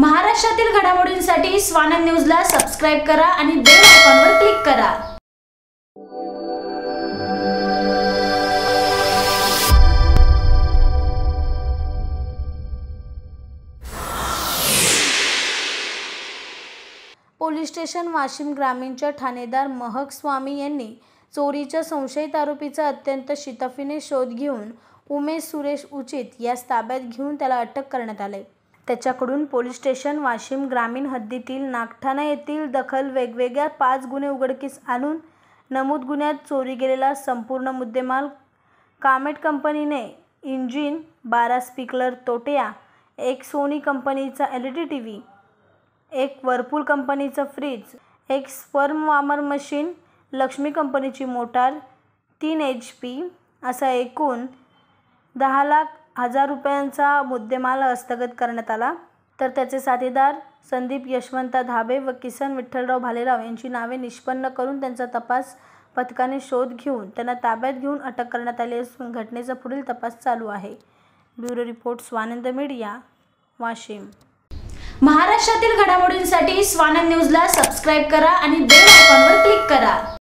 महाराष्ट्रातील घडामोडींसाठी स्वानंद न्यूजला सबस्क्राईब करा आणि बेल आयकॉनवर क्लिक करा पोलीस स्टेशन वाशिम ग्रामीणच्या ठाणेदार महक स्वामी यांनी चोरीच्या संशयित आरोपीचा अत्यंत शितफीने शोध घेऊन उमेश सुरेश उचित यास ताब्यात घेऊन त्याला अटक करण्यात आले त्याच्याकडून पोलीस स्टेशन वाशिम ग्रामीण हद्दीतील नागठाणा येथील दखल वेगवेगळ्या पाच गुन्हे उघडकीस आणून नमूद गुन्ह्यात चोरी गेलेला संपूर्ण मुद्देमाल कामेट कंपनीने इंजिन बारा स्पीकलर तोटया एक सोनी कंपनीचा L E D T V एक व्हर्पूल कंपनीचा फ्रीज एक स्पर्म वामर मशीन लक्ष्मी कंपनीची मोटार तीन एच पी असा एकूण दहा लाख हजार रुपयांचा मुद्देमाल हस्तगत करण्यात आला तर त्याचे साथीदार संदीप यशवंत धाबे व किसन विठ्ठलराव भालेराव यांची नावे निष्पन्न करून त्यांचा तपास पथकाने शोध घेऊन त्यांना ताब्यात घेऊन अटक करण्यात आली असून घटनेचा पुढील तपास चालू आहे bureau report Swanand media Washim महाराष्ट्रातील घडामोडींसाठी स्वानंद न्यूजला सबस्क्राईब करा आणि बेल आयकॉनवर क्लिक करा